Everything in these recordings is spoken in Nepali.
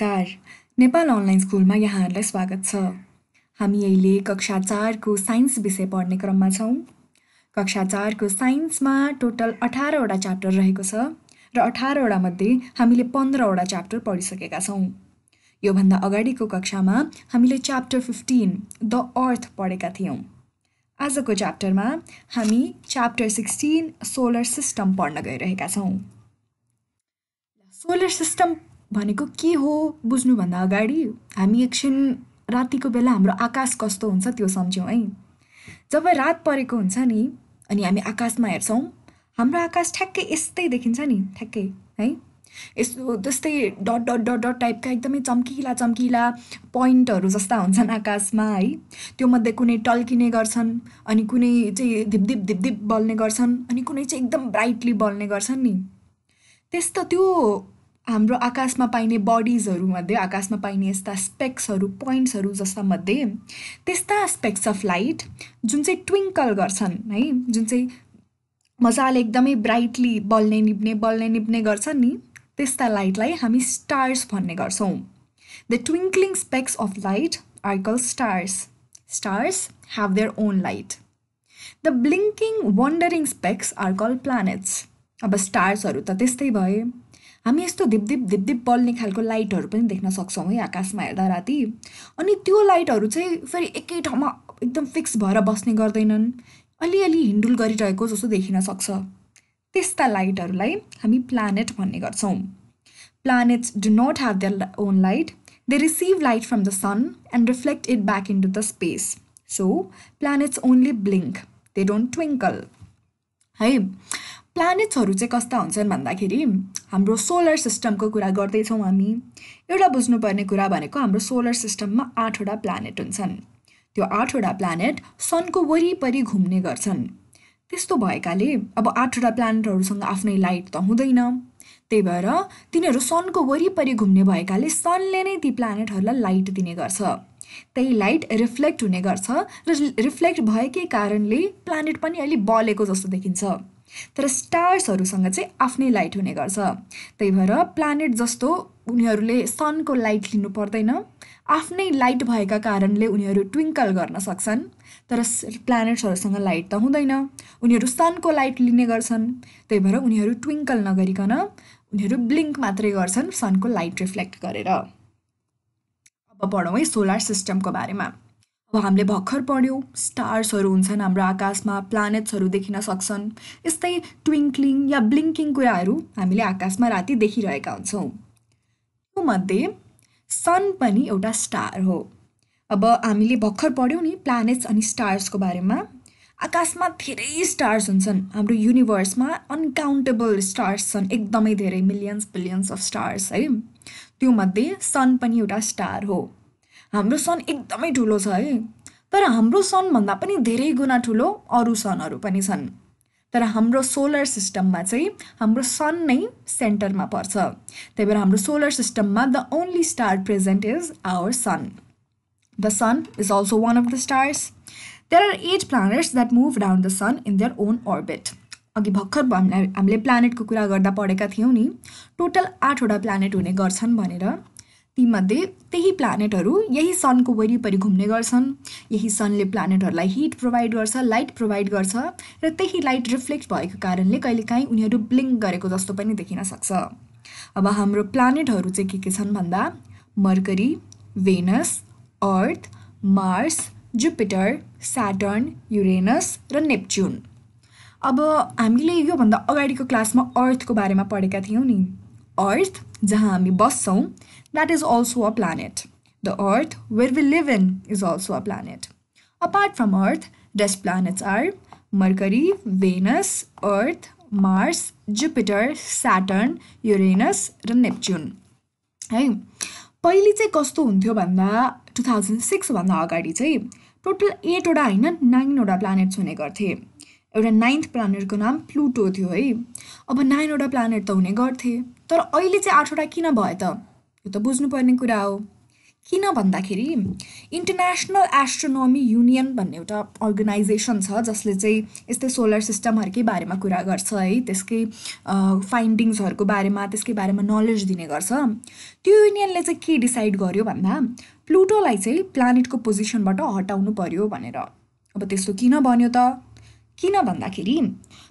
नमस्कार नेपाल अनलाइन स्कुलमा यहाँहरूलाई स्वागत छ हामी अहिले कक्षा चारको साइन्स विषय पढ्ने क्रममा छौँ कक्षा चारको साइन्समा टोटल अठारवटा च्याप्टर रहेको छ र अठारवटा मध्ये हामीले पन्ध्रवटा च्याप्टर पढिसकेका छौँ योभन्दा अगाडिको कक्षामा हामीले च्याप्टर फिफ्टिन द अर्थ पढेका थियौँ आजको च्याप्टरमा हामी च्याप्टर सिक्सटिन सोलर सिस्टम पढ्न गइरहेका छौँ सोलर सिस्टम भनेको के हो बुझ्नुभन्दा अगाडि हामी एकछिन रातिको बेला हाम्रो आकाश कस्तो हुन्छ त्यो सम्झ्यौँ है जब रात परेको हुन्छ नि अनि हामी आकाशमा हेर्छौँ हाम्रो आकाश ठ्याक्कै यस्तै देखिन्छ नि ठ्याक्कै है यस्तो जस्तै डट डट डट डट टाइपका एकदमै चम्किला चम्किला पोइन्टहरू जस्ता हुन्छन् आकाशमा है त्योमध्ये कुनै टल्किने गर्छन् अनि कुनै चाहिँ धिपधिप धिपधिप बल्ने गर्छन् अनि कुनै चाहिँ एकदम ब्राइटली बल्ने गर्छन् नि त्यस्तो त्यो हाम्रो आकाशमा पाइने बडिजहरूमध्ये आकाशमा पाइने यस्ता स्पेक्सहरू पोइन्ट्सहरू मध्ये त्यस्ता स्पेक्स अफ लाइट जुन चाहिँ ट्विङ्कल गर्छन् है जुन चाहिँ मजाले एकदमै ब्राइटली बल्ने निप्ने बल्ने निप्ने गर्छन् नि त्यस्ता लाइटलाई हामी स्टार्स भन्ने गर्छौँ the twinkling specks of light are called stars stars have their own light the blinking wandering specks are called planets अब स्टार्सहरू त त्यस्तै भए हामी यस्तो धिपधिप धिपधिप बल्ने खालको लाइटहरू पनि देख्न सक्छौँ है आकाशमा हेर्दा राति अनि त्यो लाइटहरू चाहिँ फेरि एकै ठाउँमा एकदम फिक्स भएर बस्ने गर्दैनन् अलिअलि हिन्डुल गरिरहेको जस्तो देखिन सक्छ त्यस्ता लाइटहरूलाई हामी प्लानेट भन्ने गर्छौँ planets do not have their own light they receive light from the sun and reflect it back into the space so planets only blink they don't twinkle है प्लानेट्सहरू चाहिँ कस्ता हुन्छन् भन्दाखेरि हाम्रो सोलर सिस्टमको कुरा गर्दैछौँ हामी एउटा बुझ्नुपर्ने कुरा भनेको हाम्रो सोलर सिस्टममा आठवटा प्लानेट हुन्छन् त्यो आठवटा प्लानेट सनको वरिपरि घुम्ने गर्छन् त्यस्तो भएकाले अब आठवटा प्लानेटहरूसँग आफ्नै लाइट त हुँदैन त्यही भएर तिनीहरू सनको वरिपरि घुम्ने भएकाले सनले नै ती प्लानेटहरूलाई लाइट दिने गर्छ त्यही लाइट रिफ्लेक्ट हुने गर्छ र रिफ्लेक्ट भएकै कारणले प्लानेट पनि अलिक बलेको जस्तो देखिन्छ तर स्टार्सहरूसँग चाहिँ आफ्नै लाइट हुने गर्छ त्यही भएर प्लानेट जस्तो उनीहरूले सनको लाइट लिनु पर्दैन आफ्नै लाइट भएका कारणले उनीहरू ट्विङ्कल गर्न सक्छन् तर प्लानेट्सहरूसँग लाइट त हुँदैन उनीहरू सनको लाइट लिने गर्छन् त्यही भएर उनीहरू ट्विङ्कल नगरिकन उनीहरू ब्लिङ्क मात्रै गर्छन् सनको लाइट रिफ्लेक्ट गरेर अब पढौँ है सोलर सिस्टमको बारेमा अब हामीले भर्खर पढ्यौँ स्टार्सहरू हुन्छन् हाम्रो आकाशमा प्लानेट्सहरू देखिन सक्छन् यस्तै ट्विङ्क्लिङ या ब्लिङ्किङ कुराहरू हामीले आकाशमा राति देखिरहेका हुन्छौँ मध्ये सन पनि एउटा स्टार हो अब हामीले भर्खर पढ्यौँ नि प्लानेट्स अनि स्टार्सको बारेमा आकाशमा धेरै स्टार्स हुन्छन् हाम्रो युनिभर्समा अनकाउन्टेबल स्टार्स छन् एकदमै धेरै मिलियन्स बिलियन्स अफ स्टार्स है त्योमध्ये सन पनि एउटा स्टार हो हाम्रो सन एकदमै ठुलो छ है तर हाम्रो सनभन्दा पनि धेरै गुणा ठुलो अरू सनहरू पनि छन् तर हाम्रो सोलर सिस्टममा चाहिँ हाम्रो सन नै सेन्टरमा पर्छ त्यही भएर हाम्रो सोलर सिस्टममा the only star present is our sun the sun is also one of the stars there are eight planets that move down the sun in their own orbit अघि भर्खर हामीलाई हामीले प्लानेटको कुरा गर्दा पढेका थियौँ नि टोटल आठवटा प्लानेट हुने गर्छन् भनेर तीमध्ये त्यही प्लानेटहरू यही सनको वरिपरि घुम्ने गर्छन् यही सनले प्लानेटहरूलाई हिट प्रोभाइड गर्छ लाइट प्रोभाइड गर्छ र त्यही लाइट रिफ्लेक्ट भएको कारणले कहिलेकाहीँ उनीहरू ब्लिङ्क गरेको जस्तो पनि देखिन सक्छ अब हाम्रो प्लानेटहरू चाहिँ के के छन् भन्दा Mercury Venus Earth Mars Jupiter Saturn Uranus र नेप्च्युन अब हामीले योभन्दा अगाडिको क्लासमा अर्थको बारेमा पढेका थियौँ नि अर्थ जहाँ हामी बस्छौँ that is also a planet the Earth where we live in is also a planet apart from Earth the rest planets are Mercury Venus Earth Mars Jupiter Saturn Uranus र नेप्च्युन है पहिले चाहिँ कस्तो हुन्थ्यो भन्दा टु थाउजन्ड सिक्सभन्दा अगाडि चाहिँ टोटल एटवटा होइन नाइनवटा प्लानेट्स हुने गर्थे एउटा नाइन्थ प्लानेटको नाम प्लुटो थियो है अब नाइनवटा प्लानेट त हुने गर्थे तर अहिले चाहिँ आठवटा किन भयो त यो त बुझ्नुपर्ने कुरा हो किन भन्दाखेरि इन्टरनेसनल एस्ट्रोनोमी युनियन भन्ने एउटा अर्गनाइजेसन छ जसले चाहिँ यस्तै सोलर सिस्टमहरूकै बारेमा कुरा गर्छ है त्यसकै फाइन्डिङ्सहरूको बारेमा त्यसकै बारेमा नलेज दिने गर्छ त्यो युनियनले चाहिँ के डिसाइड गर्यो भन्दा प्लुटोलाई चाहिँ प्लानेटको पोजिसनबाट हटाउनु पर्यो भनेर अब त्यस्तो किन बन्यो त किन भन्दाखेरि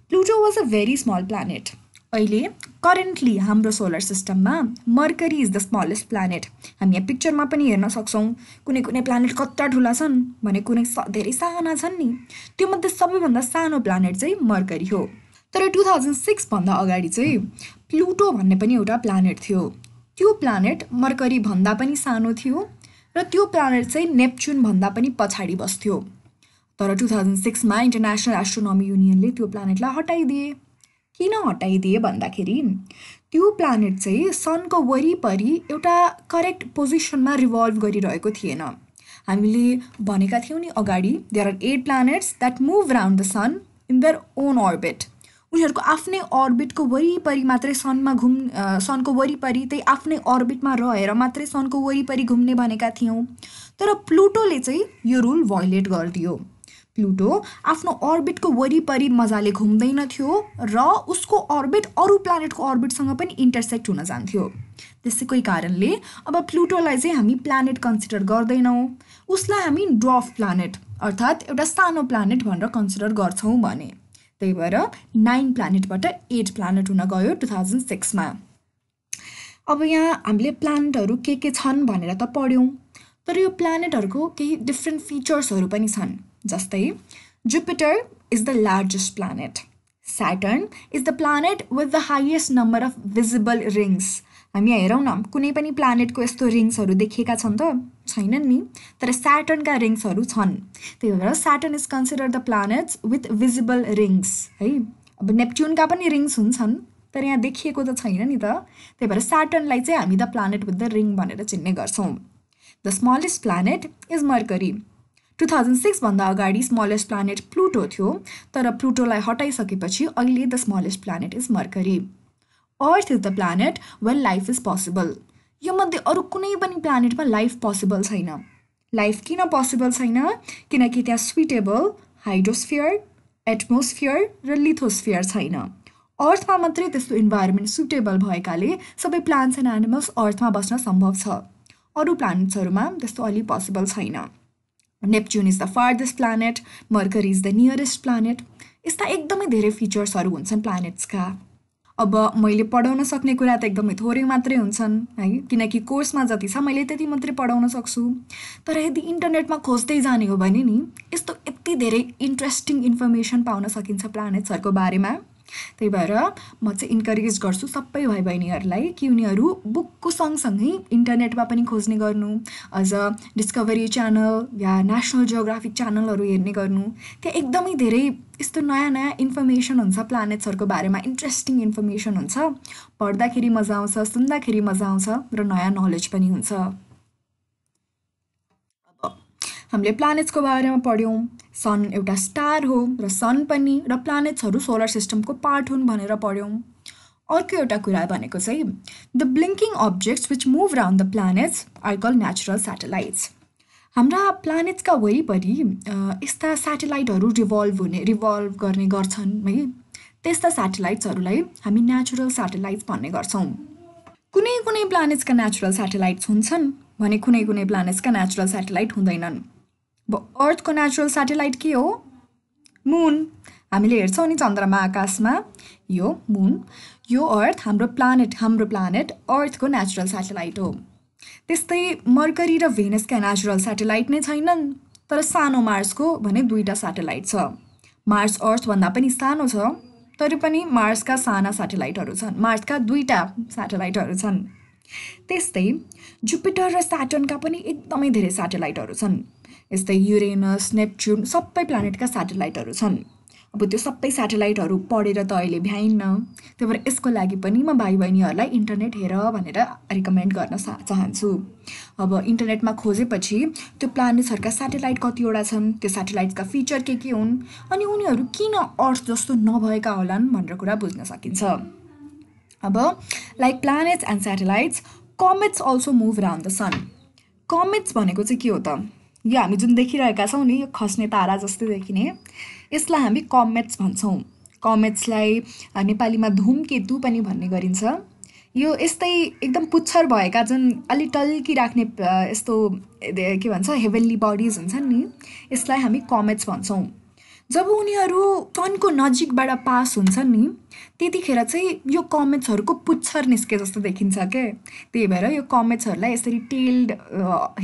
Pluto was a very small planet अहिले करेन्टली हाम्रो सोलर सिस्टममा Mercury is the smallest planet हामी यहाँ पिक्चरमा पनि हेर्न सक्छौँ कुनै कुनै प्लानेट कत्ता ठुला छन् भने कुनै धेरै साना छन् नि त्योमध्ये सबैभन्दा सानो प्लानेट चाहिँ मर्करी हो तर टु थाउजन्ड सिक्सभन्दा अगाडि चाहिँ प्लुटो भन्ने पनि एउटा प्लानेट थियो त्यो प्लानेट मर्करी भन्दा पनि सानो थियो र त्यो प्लानेट चाहिँ नेप्चुन भन्दा पनि पछाडि बस्थ्यो तर टु थाउजन्ड सिक्समा इन्टरनेसनल एस्ट्रोनोमी युनियनले त्यो प्लानेटलाई हटाइदिए किन हटाइदिए भन्दाखेरि त्यो प्लानेट चाहिँ सनको वरिपरि एउटा करेक्ट पोजिसनमा रिभल्भ गरिरहेको थिएन हामीले भनेका थियौँ नि अगाडि there are eight planets that move round the sun in their own orbit उनीहरूको आफ्नै अर्बिटको वरिपरि मात्रै सनमा घुम् सनको वरिपरि त्यही आफ्नै अर्बिटमा रहेर मात्रै सनको वरिपरि घुम्ने भनेका थियौँ तर प्लुटोले चाहिँ यो रुल भोइलेट गरिदियो प्लुटो आफ्नो अर्बिटको वरिपरि मजाले घुम्दैन थियो र उसको अर्बिट अरू प्लानेटको अर्बिटसँग पनि इन्टरसेक्ट हुन जान्थ्यो त्यसैकै कारणले अब प्लुटोलाई चाहिँ हामी प्लानेट कन्सिडर गर्दैनौँ उसलाई हामी ड्रफ प्लानेट अर्थात् एउटा सानो प्लानेट भनेर कन्सिडर गर्छौँ भने त्यही भएर नाइन प्लानेटबाट एट प्लानेट हुन गयो टु थाउजन्ड सिक्समा अब यहाँ हामीले प्लानेटहरू के के छन् भनेर त पढ्यौँ तर यो प्लानेटहरूको केही डिफ्रेन्ट फिचर्सहरू पनि छन् जस्तै Jupiter is the largest planet Saturn is the planet with the highest number of visible rings हामी हेरौँ न कुनै पनि प्लानेटको यस्तो रिङ्सहरू देखिएका छन् त छैनन् नि तर स्याटर्नका रिङ्सहरू छन् त्यही भएर Saturn is consider the planets with visible rings है अब नेप्ट्युनका पनि रिङ्स हुन्छन् तर यहाँ देखिएको त छैन नि त त्यही भएर स्याटर्नलाई चाहिँ हामी the planet with the ring भनेर चिन्ने गर्छौँ the smallest planet is Mercury two thousand सिक्सभन्दा अगाडि स्मलेस्ट प्लानेट प्लुटो थियो तर प्लुटोलाई हटाइसकेपछि अहिले the smallest planet is Mercury Earth is the planet well life is possible यो मध्ये अरू कुनै पनि प्लानेटमा लाइफ पोसिबल छैन लाइफ किन पोसिबल छैन किनकि त्यहाँ स्विटेबल हाइड्रोस्फियर एटमोस्फियर र लिथोस्फियर छैन अर्थमा मात्रै त्यस्तो इन्भाइरोमेन्ट सुटेबल भएकाले सबै प्लान्ट्स एन्ड एनिमल्स अर्थमा बस्न सम्भव छ अरू प्लानेट्सहरूमा त्यस्तो अलि पोसिबल छैन Neptune is the farthest planet Mercury is the nearest planet यस्ता एकदमै धेरै फिचर्सहरू हुन्छन् प्लानेट्सका अब मैले पढाउन सक्ने कुरा त एकदमै थोरै मात्रै हुन्छन् है किनकि कोर्समा जति छ मैले त्यति मात्रै पढाउन सक्छु तर यदि इन्टरनेटमा खोज्दै जाने हो भने नि यस्तो यति धेरै इन्ट्रेस्टिङ इन्फर्मेसन पाउन सकिन्छ प्लानेट्सहरूको बारेमा त्यही भएर म चाहिँ इन्करेज गर्छु सबै भाइ बहिनीहरूलाई कि उनीहरू बुकको सँगसँगै इन्टरनेटमा पनि खोज्ने गर्नु अझ डिस्कभरी च्यानल या नेसनल जियोग्राफिक च्यानलहरू हेर्ने गर्नु त्यहाँ एकदमै धेरै यस्तो नयाँ नयाँ इन्फर्मेसन हुन्छ प्लानेट्सहरूको बारेमा इन्ट्रेस्टिङ इन्फर्मेसन हुन्छ पढ्दाखेरि मजा आउँछ सुन्दाखेरि मजा आउँछ र नयाँ नलेज पनि हुन्छ हामीले प्लानेट्सको बारेमा पढ्यौँ सन एउटा स्टार हो र सन पनि र प्लानेट्सहरू सोलर सिस्टमको पार्ट हुन् भनेर पढ्यौँ अर्को एउटा कुरा भनेको चाहिँ the blinking objects which move round the planets are called natural satellites हाम्रा प्लानेट्सका वरिपरि यस्ता सेटेलाइटहरू रिभल्भ हुने रिभल्भ गर्ने गर्छन् है त्यस्ता सेटेलाइट्सहरूलाई हामी नेचुरल सेटेलाइट्स भन्ने गर्छौँ कुनै कुनै प्लानेट्सका नेचुरल सेटेलाइट्स हुन्छन् भने कुनै कुनै प्लानेट्सका नेचुरल सेटेलाइट हुँदैनन् अब अर्थको नेचुरल सेटेलाइट के हो मुन हामीले हेर्छौँ नि चन्द्रमा आकाशमा यो मुन यो अर्थ हाम्रो प्लानेट हाम्रो प्लानेट अर्थको नेचुरल सेटेलाइट हो त्यस्तै मर्करी र भेनसका नेचुरल सेटेलाइट नै छैनन् तर सानो मार्सको भने दुईवटा सेटेलाइट छ मार्स अर्थभन्दा पनि सानो छ तर पनि मार्सका साना सेटेलाइटहरू छन् मार्सका दुईवटा सेटेलाइटहरू छन् त्यस्तै जुपिटर र स्याटर्नका पनि एकदमै धेरै सेटेलाइटहरू छन् यस्तै युरेनस नेप्च्युन सबै प्लानेटका सेटेलाइटहरू छन् अब त्यो सबै सेटेलाइटहरू पढेर त अहिले भ्याइन्न त्यही भएर यसको लागि पनि म भाइ बहिनीहरूलाई इन्टरनेट हेर भनेर रिकमेन्ड गर्न चाहन्छु अब इन्टरनेटमा खोजेपछि त्यो प्लानेट्सहरूका सेटेलाइट कतिवटा छन् त्यो सेटेलाइटका फिचर के के हुन् अनि उनीहरू किन अर्थ जस्तो नभएका होलान् भनेर कुरा बुझ्न सकिन्छ अब like planets and satellites comets also move round the sun comets भनेको चाहिँ के हो त यो हामी जुन देखिरहेका छौँ नि यो खस्ने तारा जस्तै देखिने यसलाई हामी कमेट्स भन्छौँ कमेट्सलाई नेपालीमा धुमकेतु पनि भन्ने गरिन्छ यो यस्तै एकदम पुच्छर भएका जुन अलि टल्की राख्ने यस्तो के भन्छ हेभेन्ली बडिज हुन्छन् नि यसलाई हामी कमेट्स भन्छौँ जब उनीहरू टनको नजिकबाट पास हुन्छन् नि त्यतिखेर चाहिँ यो कमेट्सहरूको पुच्छर निस्के जस्तो देखिन्छ के त्यही भएर यो कमेट्सहरूलाई यसरी टेल्ड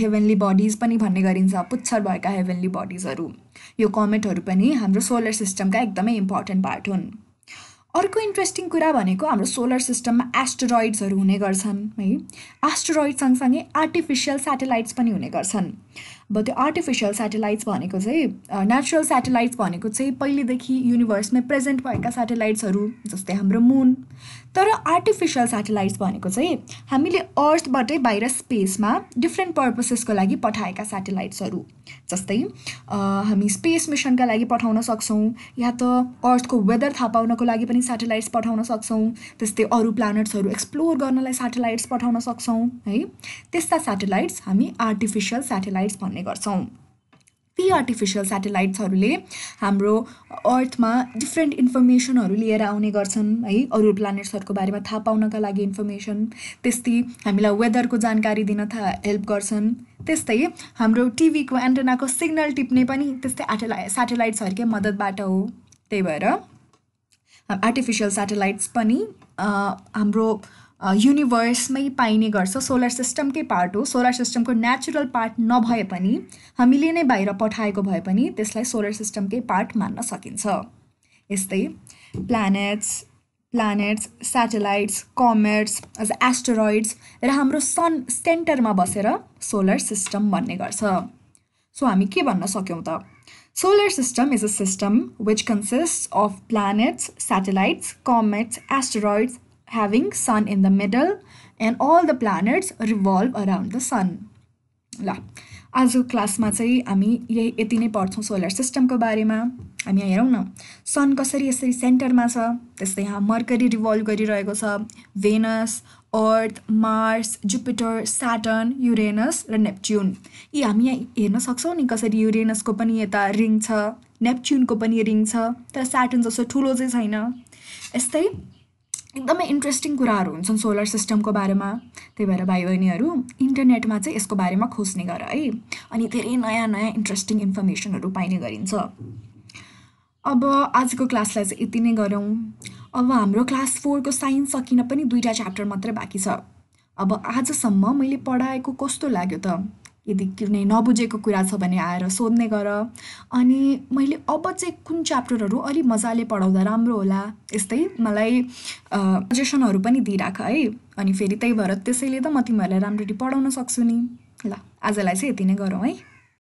हेभेन्ली बडिज पनि भन्ने गरिन्छ पुच्छर भएका हेभेन्ली बडिजहरू यो कमेटहरू पनि हाम्रो सोलर सिस्टमका एकदमै इम्पोर्टेन्ट पार्ट हुन् अर्को इन्ट्रेस्टिङ कुरा भनेको हाम्रो सोलर सिस्टममा एस्ट्रोइड्सहरू हुने गर्छन् है एस्ट्रोइड सँगसँगै आर्टिफिसियल सेटेलाइट्स पनि हुने गर्छन् अब त्यो आर्टिफिसियल सेटेलाइट्स भनेको चाहिँ नेचुरल सेटेलाइट्स भनेको चाहिँ पहिलेदेखि युनिभर्समै प्रेजेन्ट भएका सेटेलाइट्सहरू जस्तै हाम्रो मुन तर आर्टिफिसियल सेटेलाइट्स भनेको चाहिँ हामीले अर्थबाटै बाहिर स्पेसमा डिफ्रेन्ट पर्पसेसको लागि पठाएका सेटेलाइट्सहरू जस्तै हामी स्पेस मिसनका लागि पठाउन सक्छौँ या त अर्थको वेदर थाहा पाउनको लागि पनि सेटेलाइट्स पठाउन सक्छौँ त्यस्तै अरू प्लानेट्सहरू एक्सप्लोर गर्नलाई सेटेलाइट्स पठाउन सक्छौँ है त्यस्ता सेटेलाइट्स हामी आर्टिफिसियल सेटेलाइट्स भन्ने गर्ने गर्छौँ ती आर्टिफिसियल सेटेलाइट्सहरूले हाम्रो अर्थमा डिफ्रेन्ट इन्फर्मेसनहरू लिएर आउने गर्छन् है अरू प्लानेट्सहरूको बारेमा थाहा पाउनका लागि इन्फर्मेसन त्यस्तै हामीलाई वेदरको जानकारी दिन था हेल्प गर्छन् त्यस्तै हाम्रो टिभीको एन्टेनाको सिग्नल टिप्ने पनि त्यस्तै आटेला सेटेलाइट्सहरूकै मद्दतबाट हो त्यही भएर आर्टिफिसियल सेटेलाइट्स पनि हाम्रो युनिभर्समै पाइने गर्छ सोलर सिस्टमकै पार्ट हो सोलर सिस्टमको नेचुरल पार्ट नभए पनि हामीले नै बाहिर पठाएको भए पनि त्यसलाई सोलर सिस्टमकै पार्ट मान्न सकिन्छ यस्तै प्लानेट्स प्लानेट्स सेटेलाइट्स कमेट्स अझ एस्ट्रोइड्स र हाम्रो सन सेन्टरमा बसेर सोलर सिस्टम भन्ने गर्छ सो हामी के भन्न सक्यौँ त solar system is a system which consist of planets satellites comets asteroids having sun in the middle and all the planets revolve around the sun ल आजको क्लासमा चाहिँ हामी यही यति नै पढ्छौँ सोलर सिस्टमको बारेमा हामी यहाँ हेरौँ न सन कसरी यसरी सेन्टरमा छ त्यस्तै यहाँ मर्करी रिभल्भ गरिरहेको छ Venus Earth Mars Jupiter Saturn Uranus र नेप्च्युन यी हामी यहाँ हेर्न सक्छौँ नि कसरी युरेनसको पनि यता रिङ छ नेप्च्युनको पनि रिङ छ तर स्याटर्न जस्तो ठुलो चाहिँ छैन यस्तै एकदमै इन्ट्रेस्टिङ कुराहरू हुन्छन् सोलर सिस्टमको बारेमा त्यही भएर भाइ बहिनीहरू इन्टरनेटमा चाहिँ यसको बारेमा खोज्ने गर है अनि धेरै नयाँ नयाँ इन्ट्रेस्टिङ इन्फर्मेसनहरू पाइने गरिन्छ अब आजको क्लासलाई चाहिँ यति नै गरौँ अब हाम्रो क्लास फोरको साइन्स सकिन पनि दुईवटा च्याप्टर मात्रै बाँकी छ अब आजसम्म मैले पढाएको कस्तो लाग्यो त यदि कुनै नबुझेको कुरा छ भने आएर सोध्ने गर अनि मैले अब चाहिँ कुन च्याप्टरहरू अलिक मजाले पढाउँदा राम्रो होला यस्तै मलाई सजेसनहरू पनि दिइराख है अनि फेरि त्यही भएर त्यसैले त म तिमीहरूलाई राम्ररी पढाउन सक्छु नि ल आजलाई चाहिँ यति नै गरौँ है